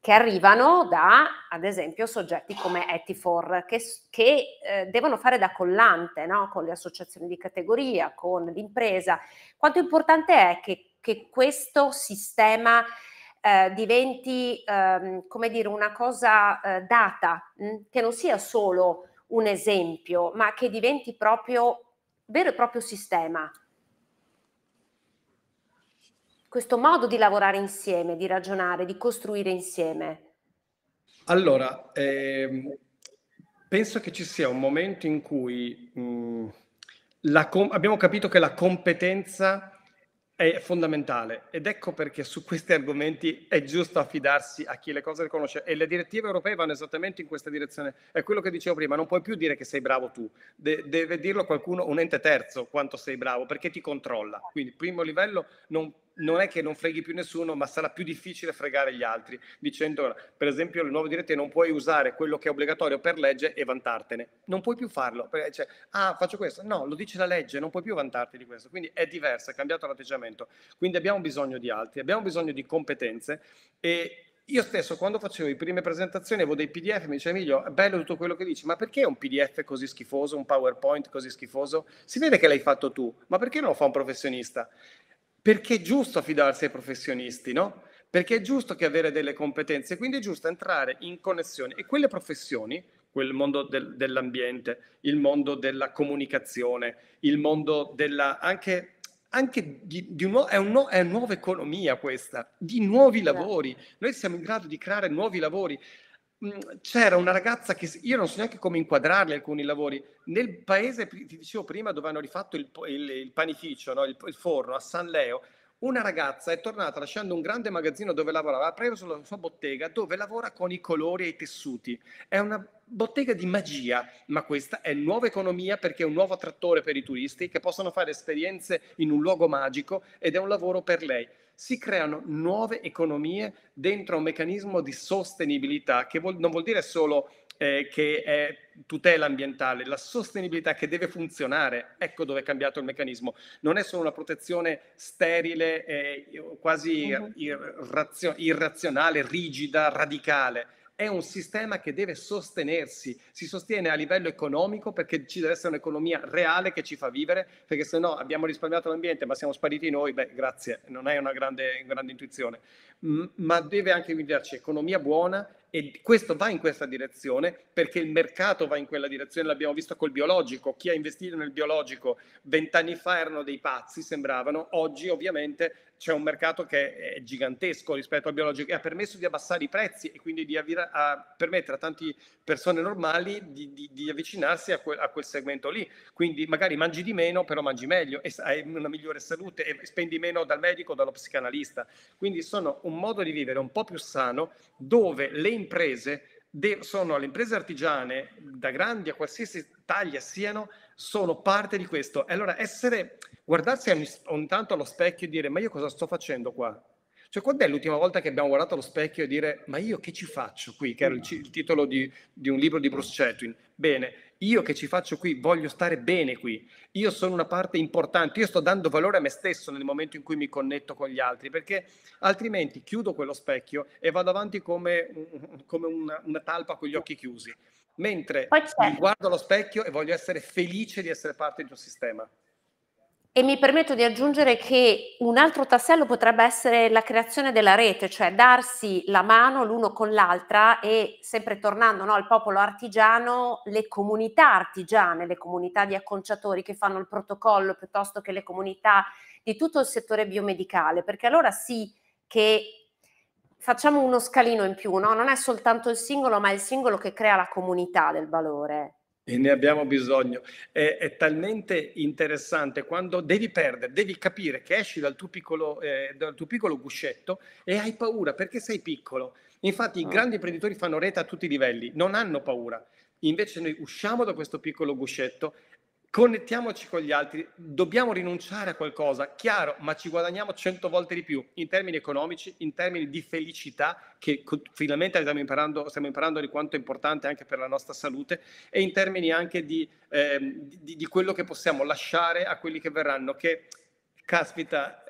che arrivano da, ad esempio, soggetti come Etifor, che, che eh, devono fare da collante no? con le associazioni di categoria, con l'impresa. Quanto importante è che, che questo sistema eh, diventi, ehm, come dire, una cosa eh, data, mh? Mm? che non sia solo un esempio, ma che diventi proprio vero e proprio sistema questo modo di lavorare insieme, di ragionare, di costruire insieme? Allora, ehm, penso che ci sia un momento in cui mh, mm, com- abbiamo capito che la competenza è fondamentale ed ecco perché su questi argomenti è giusto affidarsi a chi le cose le conosce e le direttive europee vanno esattamente in questa direzione. È quello che dicevo prima, non puoi più dire che sei bravo tu, De- deve dirlo qualcuno, un ente terzo, quanto sei bravo, perché ti controlla. Quindi primo livello non non è che non freghi più nessuno, ma sarà più difficile fregare gli altri, dicendo per esempio le nuove dirette non puoi usare quello che è obbligatorio per legge e vantartene, non puoi più farlo, cioè, ah faccio questo, no, lo dice la legge, non puoi più vantarti di questo, quindi è diverso, è cambiato l'atteggiamento, quindi abbiamo bisogno di altri, abbiamo bisogno di competenze e io stesso quando facevo le prime presentazioni avevo dei PDF, mi diceva Emilio, è bello tutto quello che dici, ma perché un PDF così schifoso, un PowerPoint così schifoso? Si vede che l'hai fatto tu, ma perché non lo fa un professionista? perché è giusto affidarsi ai professionisti, no? Perché è giusto che avere delle competenze, quindi è giusto entrare in connessione e quelle professioni, quel mondo del, dell'ambiente, il mondo della comunicazione, il mondo della anche anche di, di un, è, un, è una nuova economia questa, di nuovi esatto. lavori. Noi siamo in grado di creare nuovi lavori. Mhmm, c'era una ragazza che io non so neanche come inquadrarli alcuni lavori nel paese ti dicevo prima dove hanno rifatto il, il, il panificio no? il, il, forno a San Leo una ragazza è tornata lasciando un grande magazzino dove lavorava ha preso la sua bottega dove lavora con i colori e i tessuti è una bottega di magia ma questa è nuova economia perché è un nuovo attrattore per i turisti che possono fare esperienze in un luogo magico ed è un lavoro per lei si creano nuove economie dentro un meccanismo di sostenibilità che vuol, non vuol dire solo eh, che è tutela ambientale, la sostenibilità che deve funzionare, ecco dove è cambiato il meccanismo, non è solo una protezione sterile, eh, quasi mm-hmm. irrazio- irrazionale, rigida, radicale, è un sistema che deve sostenersi, si sostiene a livello economico perché ci deve essere un'economia reale che ci fa vivere, perché se no abbiamo risparmiato l'ambiente ma siamo spariti noi, beh grazie, non è una grande, grande intuizione, M- ma deve anche darci economia buona e questo va in questa direzione perché il mercato va in quella direzione, l'abbiamo visto col biologico, chi ha investito nel biologico vent'anni fa erano dei pazzi, sembravano, oggi ovviamente c'è un mercato che è gigantesco rispetto al biologico e ha permesso di abbassare i prezzi e quindi di avvira- a permettere a tante persone normali di, di, di avvicinarsi a quel, a quel, segmento lì. Quindi magari mangi di meno, però mangi meglio e hai una migliore salute e spendi meno dal medico o dallo psicanalista. Quindi sono un modo di vivere un po' più sano dove le imprese de- sono le imprese artigiane, da grandi a qualsiasi taglia siano, sono parte di questo. E allora essere, guardarsi ogni, ogni tanto allo specchio e dire ma io cosa sto facendo qua? Cioè, quando è l'ultima volta che abbiamo guardato allo specchio e dire ma io che ci faccio qui? Che era il, il titolo di, di, un libro di Bruce Chatwin. Bene, io che ci faccio qui, voglio stare bene qui. Io sono una parte importante, io sto dando valore a me stesso nel momento in cui mi connetto con gli altri, perché altrimenti chiudo quello specchio e vado avanti come, come una, una talpa con gli occhi chiusi. Mentre mi guardo allo specchio e voglio essere felice di essere parte di un sistema. E mi permetto di aggiungere che un altro tassello potrebbe essere la creazione della rete, cioè darsi la mano l'uno con l'altra e sempre tornando no, al popolo artigiano, le comunità artigiane, le comunità di acconciatori che fanno il protocollo piuttosto che le comunità di tutto il settore biomedicale, perché allora sì che facciamo uno scalino in più, no? non è soltanto il singolo, ma è il singolo che crea la comunità del valore. E ne abbiamo bisogno. È, è, talmente interessante quando devi perdere, devi capire che esci dal tuo piccolo, eh, dal tuo piccolo guscetto e hai paura perché sei piccolo. Infatti, ah. i grandi imprenditori fanno rete a tutti i livelli, non hanno paura. Invece, noi usciamo da questo piccolo guscetto connettiamoci con gli altri, dobbiamo rinunciare a qualcosa, chiaro, ma ci guadagniamo cento volte di più in termini economici, in termini di felicità, che finalmente stiamo imparando, stiamo imparando di quanto è importante anche per la nostra salute, e in termini anche di, eh, di, di quello che possiamo lasciare a quelli che verranno, che caspita,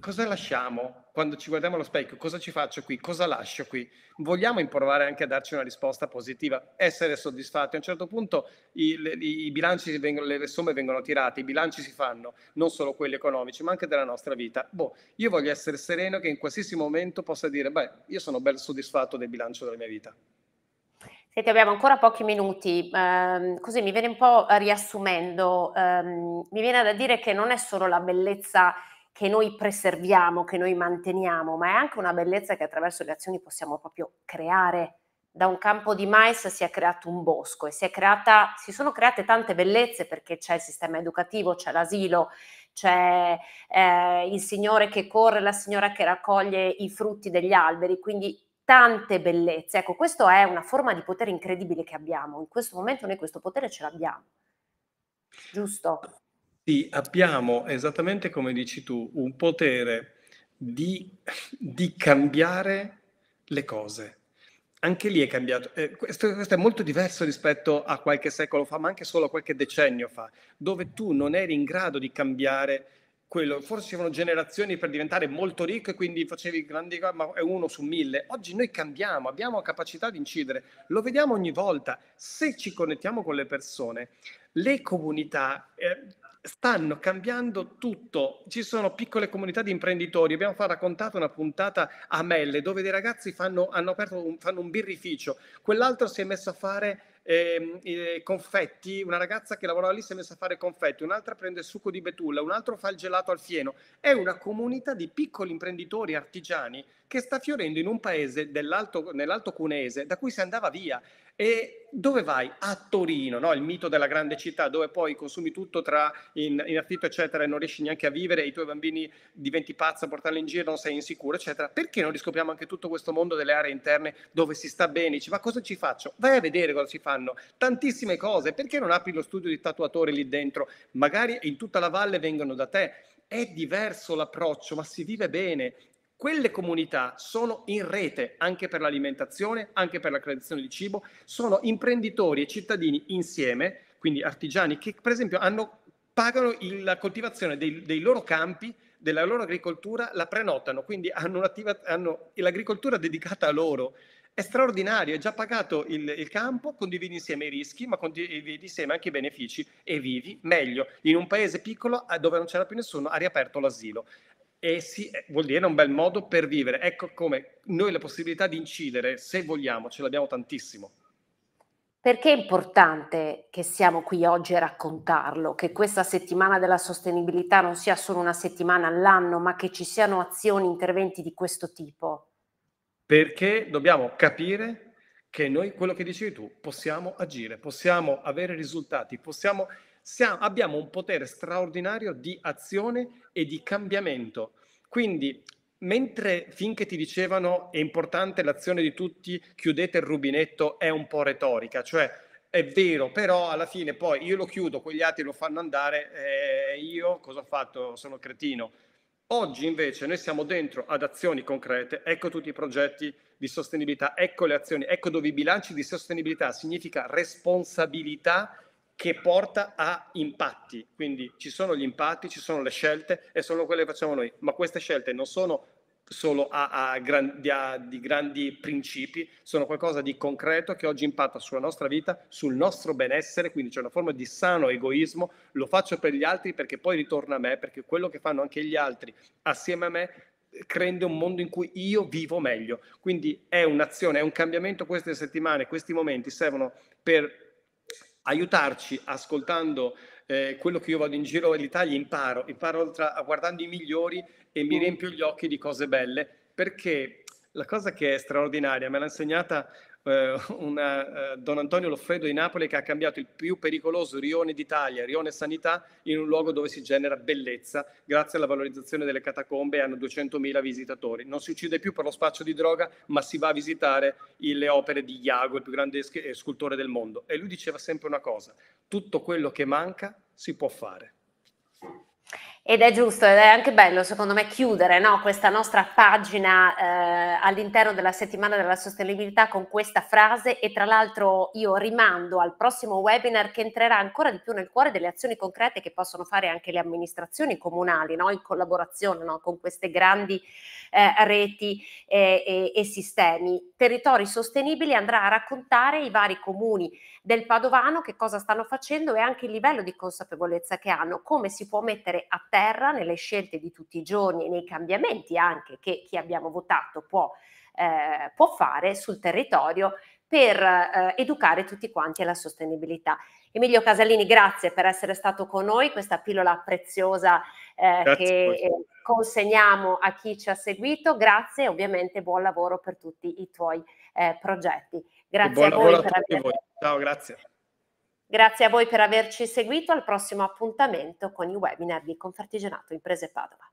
cosa lasciamo quando ci guardiamo allo specchio? Cosa ci faccio qui? Cosa lascio qui? Vogliamo improvare anche a darci una risposta positiva, essere soddisfatti. A un certo punto i, le, i bilanci, vengono, le somme vengono tirate, i bilanci si fanno, non solo quelli economici, ma anche della nostra vita. Boh, io voglio essere sereno che in qualsiasi momento possa dire, beh, io sono ben soddisfatto del bilancio della mia vita. Senti, abbiamo ancora pochi minuti, eh, così mi viene un po' riassumendo, eh, mi viene da dire che non è solo la bellezza che noi preserviamo, che noi manteniamo, ma è anche una bellezza che attraverso le azioni possiamo proprio creare. Da un campo di mais si è creato un bosco e si, creata, si sono create tante bellezze perché c'è il sistema educativo, c'è l'asilo, c'è eh, il signore che corre, la signora che raccoglie i frutti degli alberi, quindi tante bellezze. Ecco, questa è una forma di potere incredibile che abbiamo. In questo momento noi questo potere ce l'abbiamo. Giusto? Sì, abbiamo esattamente come dici tu, un potere di, di cambiare le cose. Anche lì è cambiato. Eh, questo, questo, è molto diverso rispetto a qualche secolo fa, ma anche solo a qualche decennio fa, dove tu non eri in grado di cambiare quello. Forse c'erano generazioni per diventare molto ricco e quindi facevi grandi cose, ma è uno su mille. Oggi noi cambiamo, abbiamo capacità di incidere. Lo vediamo ogni volta. Se ci connettiamo con le persone, le comunità eh, stanno cambiando tutto. Ci sono piccole comunità di imprenditori. Abbiamo raccontato una puntata a Melle dove dei ragazzi fanno, hanno aperto un, fanno un birrificio, quell'altro si è messo a fare eh, confetti, una ragazza che lavorava lì si è messa a fare confetti, un'altra prende il succo di betulla, un altro fa il gelato al fieno. È una comunità di piccoli imprenditori artigiani che sta fiorendo in un paese nell'alto cunese da cui si andava via e dove vai? A Torino, no? il mito della grande città, dove poi consumi tutto tra in, in affitto, eccetera, e non riesci neanche a vivere, e i tuoi bambini diventi pazza a portarli in giro, non sei insicuro, eccetera. Perché non riscopriamo anche tutto questo mondo delle aree interne dove si sta bene? Dici, ma cosa ci faccio? Vai a vedere cosa si fanno. Tantissime cose. Perché non apri lo studio di tatuatori lì dentro? Magari in tutta la valle vengono da te è diverso l'approccio, ma si vive bene quelle comunità sono in rete anche per l'alimentazione, anche per la creazione di cibo, sono imprenditori e cittadini insieme, quindi artigiani che per esempio hanno, pagano il, la coltivazione dei, dei loro campi della loro agricoltura la prenotano, quindi hanno, hanno l'agricoltura dedicata a loro. È straordinario, è già pagato il, il campo, condividi insieme i rischi, ma condividi insieme anche i benefici e vivi meglio in un paese piccolo eh, dove non c'era più nessuno, ha riaperto l'asilo e sì, eh, vuol dire un bel modo per vivere. Ecco come noi la possibilità di incidere, se vogliamo, ce l'abbiamo tantissimo. Perché è importante che siamo qui oggi a raccontarlo, che questa settimana della sostenibilità non sia solo una settimana all'anno, ma che ci siano azioni, interventi di questo tipo? Perché dobbiamo capire che noi, quello che dicevi tu, possiamo agire, possiamo avere risultati, possiamo siamo, abbiamo un potere straordinario di azione e di cambiamento. Quindi, mentre finché ti dicevano è importante l'azione di tutti, chiudete il rubinetto, è un po' retorica, cioè è vero, però alla fine poi io lo chiudo, quegli altri lo fanno andare, eh, io cosa ho fatto? Sono cretino. Oggi invece noi siamo dentro ad azioni concrete, ecco tutti i progetti di sostenibilità, ecco le azioni, ecco dove i bilanci di sostenibilità significa responsabilità che porta a impatti. Quindi ci sono gli impatti, ci sono le scelte e sono quelle che facciamo noi, ma queste scelte non sono solo a, a grandi, a, di grandi principi, sono qualcosa di concreto che oggi impatta sulla nostra vita, sul nostro benessere, quindi c'è una forma di sano egoismo, lo faccio per gli altri perché poi ritorna a me, perché quello che fanno anche gli altri assieme a me eh, crende un mondo in cui io vivo meglio. Quindi è un'azione, è un cambiamento, queste settimane, questi momenti servono per aiutarci ascoltando eh, quello che io vado in giro l'Italia imparo, imparo tra, guardando i migliori e mi mm. riempio gli occhi di cose belle perché la cosa che è straordinaria, me l'ha insegnata eh, un eh, Don Antonio Loffredo di Napoli che ha cambiato il più pericoloso rione d'Italia, rione sanità, in un luogo dove si genera bellezza grazie alla valorizzazione delle catacombe e hanno 200.000 visitatori. Non si uccide più per lo spaccio di droga, ma si va a visitare le opere di Iago, il più grande eh, scultore del mondo. E lui diceva sempre una cosa, tutto quello che manca si può fare. Ed è giusto ed è anche bello, secondo me, chiudere no, questa nostra pagina eh, all'interno della settimana della sostenibilità con questa frase e tra l'altro io rimando al prossimo webinar che entrerà ancora di più nel cuore delle azioni concrete che possono fare anche le amministrazioni comunali no, in collaborazione no, con queste grandi eh, reti eh, e, e sistemi. Territori sostenibili andrà a raccontare i vari comuni del padovano, che cosa stanno facendo e anche il livello di consapevolezza che hanno, come si può mettere a terra nelle scelte di tutti i giorni e nei cambiamenti anche che chi abbiamo votato può, eh, può fare sul territorio per eh, educare tutti quanti alla sostenibilità. Emilio Casalini, grazie per essere stato con noi, questa pillola preziosa eh, che eh, consegniamo a chi ci ha seguito. Grazie e ovviamente buon lavoro per tutti i tuoi eh, progetti. Grazie buona, a voi per aver... voi. Ciao, grazie. Grazie a voi per averci seguito. Al prossimo appuntamento con i webinar di Confartigianato Imprese Padova.